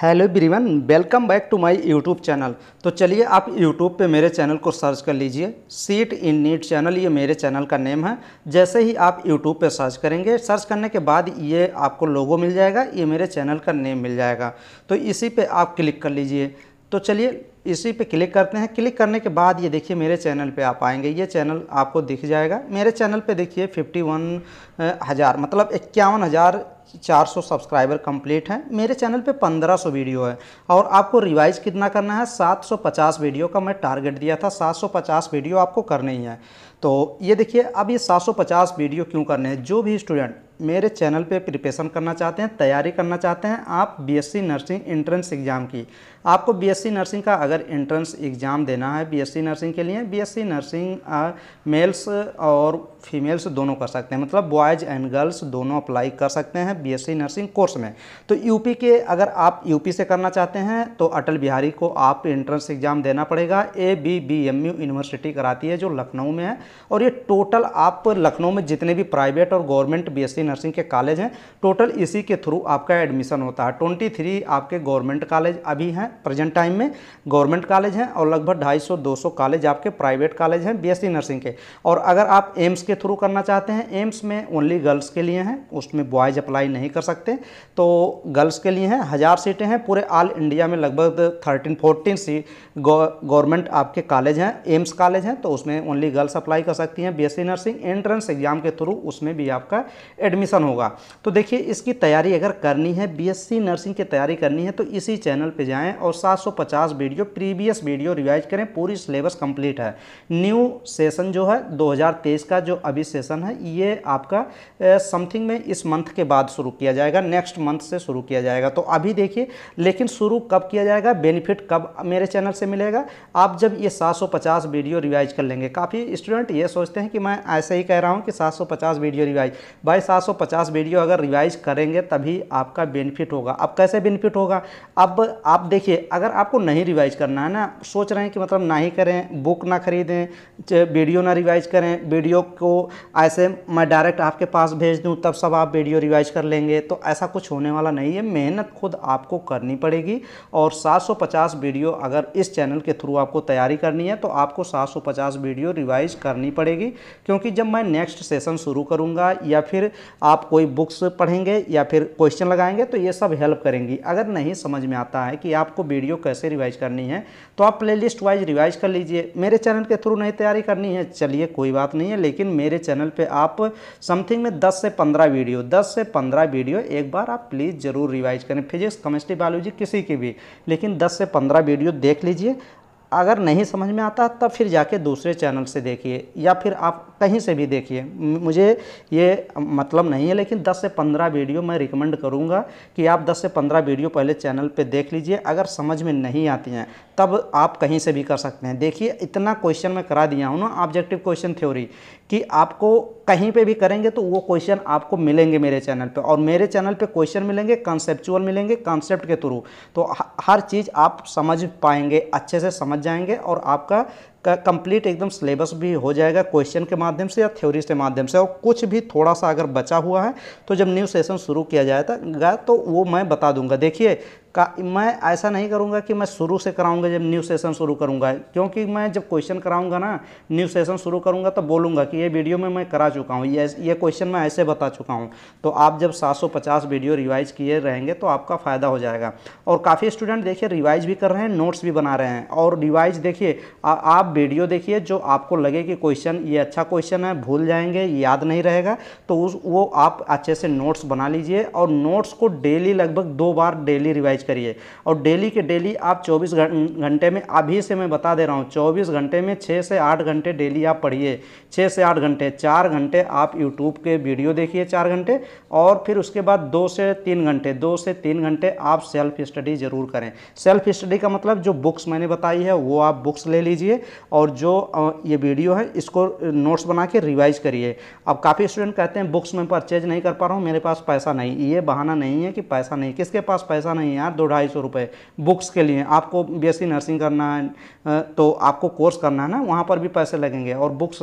hello everyone welcome back to my YouTube channel तो चलिए आप यूट्यूब पे मेरे चैनल को सर्च कर लीजिए सीट इन नीट चैनल ये मेरे चैनल का नेम है जैसे ही आप यूट्यूब पे सर्च करेंगे सर्च करने के बाद ये आपको लोगो मिल जाएगा ये मेरे चैनल का नेम मिल जाएगा तो इसी पे आप क्लिक कर लीजिए तो चलिए इसी पे क्लिक करते हैं क्लिक करने के बाद ये देखिए मेरे चैनल पे आप आएंगे ये चैनल आपको दिख जाएगा मेरे चैनल पे देखिए फिफ्टी वन हज़ार मतलब इक्यावन हज़ार चार सौ सब्सक्राइबर कंप्लीट हैं मेरे चैनल पे पंद्रह सौ वीडियो है और आपको रिवाइज कितना करना है सात सौ पचास वीडियो का मैं टारगेट दिया था सात सौ पचास वीडियो आपको करने ही है तो ये देखिए अब ये सात सौ पचास वीडियो क्यों करने हैं जो भी स्टूडेंट मेरे चैनल पे प्रिपरेशन करना चाहते हैं तैयारी करना चाहते हैं आप बीएससी नर्सिंग एंट्रेंस एग्ज़ाम की आपको बीएससी नर्सिंग का अगर एंट्रेंस एग्ज़ाम देना है बीएससी नर्सिंग के लिए बीएससी नर्सिंग मेल्स और फीमेल्स दोनों कर सकते हैं मतलब बॉयज़ एंड गर्ल्स दोनों अप्लाई कर सकते हैं बी नर्सिंग कोर्स में तो यू के अगर आप यू से करना चाहते हैं तो अटल बिहारी को आप एंट्रेंस एग्ज़ाम देना पड़ेगा A B B M U university कराती है जो लखनऊ में है और ये टोटल आप लखनऊ में जितने भी प्राइवेट और गवर्नमेंट बी नर्सिंग के कॉलेज हैं टोटल इसी के थ्रू आपका एडमिशन होता है ट्वेंटी थ्री आपके गवर्नमेंट कॉलेज अभी हैं प्रेजेंट टाइम में गवर्नमेंट कॉलेज हैं और लगभग ढाई सौ दो सौ कॉलेज आपके प्राइवेट कॉलेज हैं बीएससी नर्सिंग के और अगर आप एम्स के थ्रू करना चाहते हैं एम्स में ओनली गर्ल्स के लिए हैं उसमें बॉयज़ अप्लाई नहीं कर सकते तो गर्ल्स के लिए हैं हज़ार सीटें हैं पूरे ऑल इंडिया में लगभग थर्टीन फोर्टीन सी गवर्नमेंट आपके कॉलेज हैं एम्स कॉलेज हैं तो उसमें ओनली गर्ल्स अप्लाई कर सकती हैं बी नर्सिंग एंट्रेंस एग्जाम के थ्रू उसमें भी आपका एडमिट एडमिशन होगा तो देखिए इसकी तैयारी अगर करनी है बीएससी नर्सिंग की तैयारी करनी है तो इसी चैनल पे जाएं और 750 वीडियो प्रीवियस वीडियो रिवाइज करें पूरी सिलेबस कंप्लीट है न्यू सेशन जो है 2023 का जो अभी सेशन है ये आपका समथिंग में इस मंथ के बाद शुरू किया जाएगा नेक्स्ट मंथ से शुरू किया जाएगा तो अभी देखिए लेकिन शुरू कब किया जाएगा बेनिफिट कब मेरे चैनल से मिलेगा आप जब ये सात वीडियो रिवाइज कर लेंगे काफ़ी स्टूडेंट ये सोचते हैं कि मैं ऐसे ही कह रहा हूँ कि सात वीडियो रिवाइज भाई सात 1750 वीडियो अगर रिवाइज करेंगे तभी आपका बेनिफिट होगा अब कैसे बेनिफिट होगा अब आप देखिए अगर आपको नहीं रिवाइज करना है ना सोच रहे हैं कि मतलब ना ही करें बुक ना खरीदें वीडियो ना रिवाइज करें वीडियो को ऐसे मैं डायरेक्ट आपके पास भेज दूँ तब सब आप वीडियो रिवाइज कर लेंगे तो ऐसा कुछ होने वाला नहीं है मेहनत खुद आपको करनी पड़ेगी और सात वीडियो अगर इस चैनल के थ्रू आपको तैयारी करनी है तो आपको सात वीडियो रिवाइज करनी पड़ेगी क्योंकि जब मैं नेक्स्ट सेशन शुरू करूँगा या फिर आप कोई बुक्स पढ़ेंगे या फिर क्वेश्चन लगाएंगे तो ये सब हेल्प करेंगी अगर नहीं समझ में आता है कि आपको वीडियो कैसे रिवाइज करनी है तो आप प्लेलिस्ट वाइज रिवाइज कर लीजिए मेरे चैनल के थ्रू नहीं तैयारी करनी है चलिए कोई बात नहीं है लेकिन मेरे चैनल पर आप समथिंग में दस से पंद्रह वीडियो दस से पंद्रह वीडियो एक बार आप प्लीज़ ज़रूर रिवाइज करें फिजिक्स केमिस्ट्री बायोलॉजी किसी की भी लेकिन दस से पंद्रह वीडियो देख लीजिए अगर नहीं समझ में आता तब फिर जाके दूसरे चैनल से देखिए या फिर आप कहीं से भी देखिए मुझे ये मतलब नहीं है लेकिन 10 से 15 वीडियो मैं रिकमेंड करूँगा कि आप 10 से 15 वीडियो पहले चैनल पे देख लीजिए अगर समझ में नहीं आती हैं तब आप कहीं से भी कर सकते हैं देखिए इतना क्वेश्चन मैं करा दिया हूँ ना ऑब्जेक्टिव क्वेश्चन थ्योरी कि आपको कहीं पे भी करेंगे तो वो क्वेश्चन आपको मिलेंगे मेरे चैनल पे और मेरे चैनल पे क्वेश्चन मिलेंगे कॉन्सेप्चुअल मिलेंगे कॉन्सेप्ट के थ्रू तो हर चीज़ आप समझ पाएंगे अच्छे से समझ जाएंगे और आपका का कंप्लीट एकदम सिलेबस भी हो जाएगा क्वेश्चन के माध्यम से या थ्योरी के माध्यम से और कुछ भी थोड़ा सा अगर बचा हुआ है तो जब न्यू सेशन शुरू किया जाएगा तो वो मैं बता दूंगा देखिए का मैं ऐसा नहीं करूँगा कि मैं शुरू से कराऊंगा जब न्यू सेशन शुरू करूँगा क्योंकि मैं जब क्वेश्चन कराऊंगा ना न्यू सेशन शुरू करूँगा तो बोलूँगा कि ये वीडियो में मैं करा चुका हूँ ये ये क्वेश्चन मैं ऐसे बता चुका हूँ तो आप जब 750 वीडियो रिवाइज किए रहेंगे तो आपका फ़ायदा हो जाएगा और काफ़ी स्टूडेंट देखिए रिवाइज भी कर रहे हैं नोट्स भी बना रहे हैं और रिवाइज देखिए आप वीडियो देखिए जो आपको लगे कि क्वेश्चन ये अच्छा क्वेश्चन है भूल जाएंगे याद नहीं रहेगा तो उस वो आप अच्छे से नोट्स बना लीजिए और नोट्स को डेली लगभग दो बार डेली रिवाइज करिए और डेली के डेली आप चौबीस घंटे में अभी से मैं बता दे रहा हूँ चौबीस घंटे में छः से आठ घंटे डेली आप पढ़िए छः से आठ घंटे चार घंटे आप यूट्यूब के वीडियो देखिए चार घंटे और फिर उसके बाद दो से तीन घंटे दो से तीन घंटे आप सेल्फ स्टडी ज़रूर करें सेल्फ स्टडी का मतलब जो बुक्स मैंने बताई है वो आप बुक्स ले लीजिए और जो ये वीडियो है इसको नोट्स बना के रिवाइज करिए अब काफ़ी स्टूडेंट कहते हैं बुक्स में परचेज नहीं कर पा रहा हूँ मेरे पास पैसा नहीं ये बहाना नहीं है कि पैसा नहीं किसके पास पैसा नहीं है यार दो ढाई सौ रुपये बुक्स के लिए आपको बी नर्सिंग करना है तो आपको कोर्स करना है ना वहाँ पर भी पैसे लगेंगे और बुक्स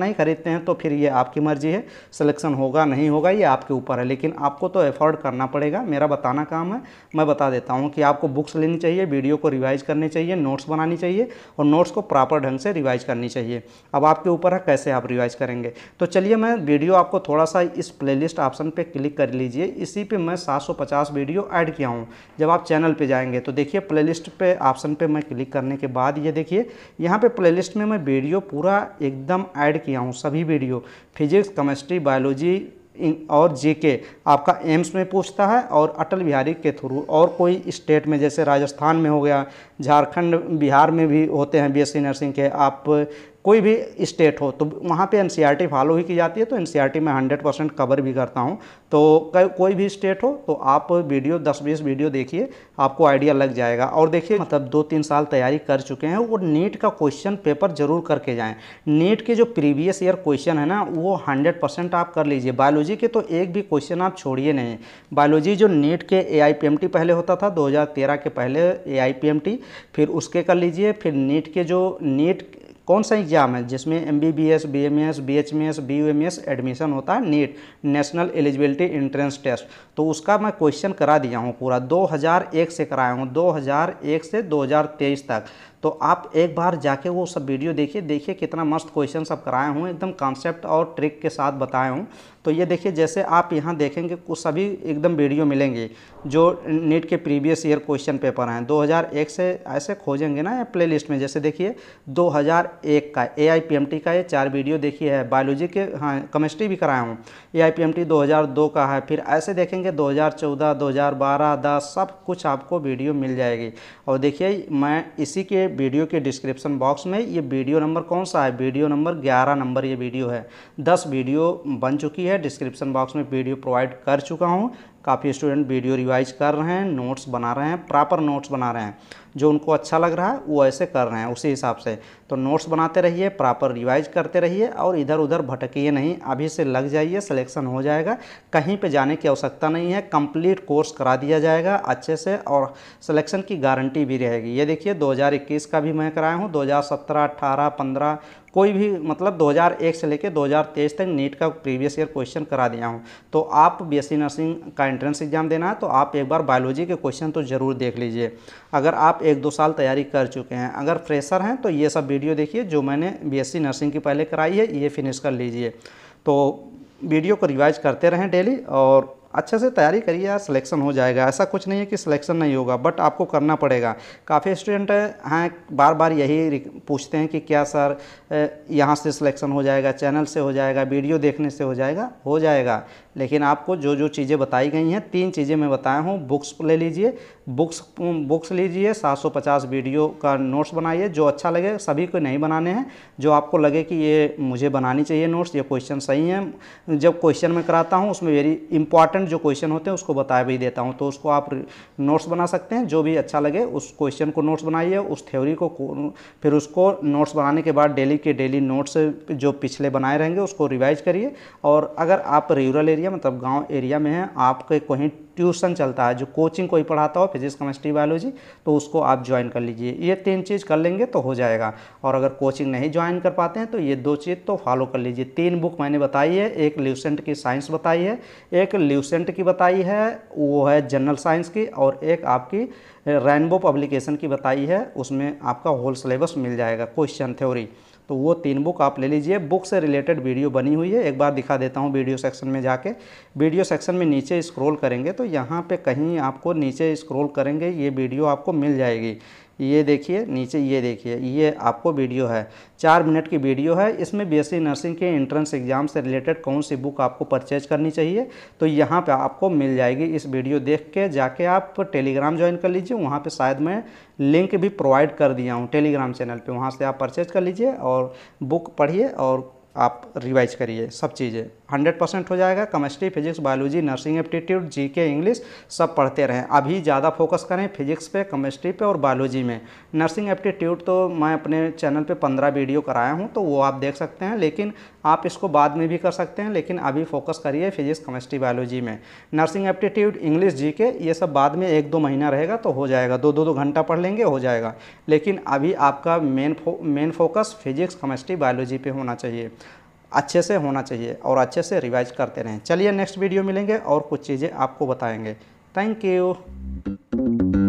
नहीं ख़रीदते हैं तो फिर ये आपकी मर्ज़ी है सिलेक्शन होगा नहीं होगा ये आपके ऊपर है लेकिन आपको तो एफोर्ड करना पड़ेगा मेरा बताना काम है मैं बता देता हूँ कि आपको बुक्स लेनी चाहिए वीडियो को रिवाइज करनी चाहिए नोट्स बनानी चाहिए और नोट्स को प्रॉपर ढंग से रिवाइज करनी चाहिए अब आपके ऊपर है कैसे आप रिवाइज करेंगे तो चलिए मैं वीडियो आपको थोड़ा सा इस प्ले ऑप्शन पर क्लिक कर लीजिए इसी पर मैं सात वीडियो ऐड किया हूँ जब आप चैनल पर जाएंगे तो देखिए प्ले लिस्ट ऑप्शन पर मैं क्लिक करने के बाद ये देखिए यहाँ पर प्ले में मैं वीडियो पूरा एकदम ऐड किया हूँ सभी वीडियो फिजिक्स केमिस्ट्री बायोलॉजी और जेके आपका एम्स में पूछता है और अटल बिहारी के थ्रू और कोई स्टेट में जैसे राजस्थान में हो गया झारखंड बिहार में भी होते हैं बीएससी नर्सिंग के आप कोई भी स्टेट हो तो वहाँ पे एन फॉलो e ही की जाती है तो एन में हंड्रेड परसेंट कवर भी करता हूँ तो कोई भी स्टेट हो तो आप वीडियो दस बीस वीडियो देखिए आपको आइडिया लग जाएगा और देखिए मतलब दो तीन साल तैयारी कर चुके हैं वो नीट का क्वेश्चन पेपर जरूर करके जाएँ नीट के जो प्रीवियस ईयर क्वेश्चन है ना वो हंड्रेड परसेंट आप कर लीजिए बायोलॉजी के तो एक भी क्वेश्चन आप छोड़िए नहीं बायोलॉजी जो नीट के ए पहले होता था दो के पहले ए फिर उसके कर लीजिए फिर नीट के जो नीट कौन सा एग्ज़ाम है जिसमें M B B S B M S B H M S B U M S admission होता है NEET national eligibility entrance test तो उसका मैं क्वेश्चन करा दिया हूँ पूरा 2001 से कराया हूँ 2001 से 2023 तक तो आप एक बार जाके वो सब वीडियो देखिए देखिए कितना मस्त क्वेश्चन सब कराए हूँ एकदम कॉन्सेप्ट और ट्रिक के साथ बताए हूँ तो ये देखिए जैसे आप यहाँ देखेंगे कुछ सभी एकदम वीडियो मिलेंगे जो नीट के प्रीवियस ईयर क्वेश्चन पेपर हैं 2001 से ऐसे खोजेंगे ना प्ले लिस्ट में जैसे देखिए 2001 का ए आई का ये चार वीडियो देखिए है बायोलॉजी के हाँ केमिस्ट्री भी कराया हूँ ए आई 2002 का है फिर ऐसे देखेंगे 2014 2012 10 सब कुछ आपको वीडियो मिल जाएगी और देखिए मैं इसी के वीडियो के डिस्क्रिप्शन बॉक्स में ये वीडियो नंबर कौन सा है वीडियो नंबर ग्यारह नंबर ये वीडियो है दस वीडियो बन चुकी है डिस्क्रिप्शन बॉक्स में वीडियो प्रोवाइड कर चुका हूँ काफ़ी स्टूडेंट वीडियो रिवाइज कर रहे हैं नोट्स बना रहे हैं प्रॉपर नोट्स बना रहे हैं जो उनको अच्छा लग रहा है वो ऐसे कर रहे हैं उसी हिसाब से तो नोट्स बनाते रहिए प्रॉपर रिवाइज करते रहिए और इधर उधर भटकिए नहीं अभी से लग जाइए सिलेक्शन हो जाएगा कहीं पे जाने की आवश्यकता नहीं है कंप्लीट कोर्स करा दिया जाएगा अच्छे से और सिलेक्शन की गारंटी भी रहेगी ये देखिए दो का भी मैं कराया हूँ 2017, 18, 15 कोई भी मतलब 2001 से लेकर 2023 तक नीट का प्रीवियस ईयर क्वेश्चन करा दिया हूँ तो आप बीएससी नर्सिंग का एंट्रेंस एग्जाम देना है तो आप एक बार बायोलॉजी के क्वेश्चन तो ज़रूर देख लीजिए अगर आप एक दो साल तैयारी कर चुके हैं अगर फ्रेशर हैं तो ये सब वीडियो देखिए जो मैंने बी नर्सिंग की पहले कराई है ये फिनिश कर लीजिए तो वीडियो को रिवाइज करते रहें डेली और अच्छे से तैयारी करिए यार सिलेक्शन हो जाएगा ऐसा कुछ नहीं है कि सिलेक्शन नहीं होगा बट आपको करना पड़ेगा काफ़ी स्टूडेंट हैं बार बार यही पूछते हैं कि क्या सर यहाँ से सिलेक्शन हो जाएगा चैनल से हो जाएगा वीडियो देखने से हो जाएगा हो जाएगा लेकिन आपको जो जो चीज़ें बताई गई हैं तीन चीज़ें मैं बताया हूँ बुक्स ले लीजिए बुक्स बुक्स लीजिए 750 वीडियो का नोट्स बनाइए जो अच्छा लगे सभी को नहीं बनाने हैं जो आपको लगे कि ये मुझे बनानी चाहिए नोट्स ये क्वेश्चन सही हैं जब क्वेश्चन में कराता हूँ उसमें वेरी इंपॉर्टेंट जो क्वेश्चन होते हैं उसको बता भी देता हूँ तो उसको आप नोट्स बना सकते हैं जो भी अच्छा लगे उस क्वेश्चन को नोट्स बनाइए उस थ्योरी को फिर उसको नोट्स बनाने के बाद डेली के डेली नोट्स जो पिछले बनाए रहेंगे उसको रिवाइज करिए और अगर आप रूरल एरिया मतलब गाँव एरिया में हैं आपके कहीं ट्यूशन चलता है जो कोचिंग कोई पढ़ाता हो फिजिक्स केमिस्ट्री बायोलॉजी तो उसको आप ज्वाइन कर लीजिए ये तीन चीज़ कर लेंगे तो हो जाएगा और अगर कोचिंग नहीं ज्वाइन कर पाते हैं तो ये दो चीज़ तो फॉलो कर लीजिए तीन बुक मैंने बताई है एक ल्यूसेंट की साइंस बताई है एक ल्यूसेंट की बताई है वो है जनरल साइंस की और एक आपकी रैनबो पब्लिकेशन की बताई है उसमें आपका होल सिलेबस मिल जाएगा क्वेश्चन थ्योरी तो वो तीन बुक आप ले लीजिए बुक से रिलेटेड वीडियो बनी हुई है एक बार दिखा देता हूँ वीडियो सेक्शन में जाके वीडियो सेक्शन में नीचे स्क्रॉल करेंगे तो यहाँ पे कहीं आपको नीचे स्क्रॉल करेंगे ये वीडियो आपको मिल जाएगी ये देखिए नीचे ये देखिए ये आपको वीडियो है चार मिनट की वीडियो है इसमें बीएससी नर्सिंग के एंट्रेंस एग्ज़ाम से रिलेटेड कौन सी बुक आपको परचेज करनी चाहिए तो यहाँ पे आपको मिल जाएगी इस वीडियो देख के जाके आप टेलीग्राम ज्वाइन कर लीजिए वहाँ पे शायद मैं लिंक भी प्रोवाइड कर दिया हूँ टेलीग्राम चैनल पर वहाँ से आप परचेज कर लीजिए और बुक पढ़िए और आप रिवाइज करिए सब चीज़ें हंड्रेड परसेंट हो जाएगा chemistry physics biology nursing aptitude GK English सब पढ़ते रहें अभी ज़्यादा फोकस करें फिजिक्स पे केमिस्ट्री पे और बायोलॉजी में नर्सिंग एप्टीट्यूड तो मैं अपने चैनल पे पंद्रह वीडियो कराया हूँ तो वो आप देख सकते हैं लेकिन आप इसको बाद में भी कर सकते हैं लेकिन अभी फोकस करिए फिजिक्स केमिस्ट्री बायोलॉजी में nursing aptitude English G K ये सब बाद में एक दो महीना रहेगा तो हो जाएगा दो दो दो घंटा पढ़ लेंगे हो जाएगा लेकिन अभी आपका main main focus physics chemistry biology पर होना चाहिए अच्छे से होना चाहिए और अच्छे से रिवाइज करते रहें चलिए नेक्स्ट वीडियो मिलेंगे और कुछ चीज़ें आपको बताएंगे थैंक यू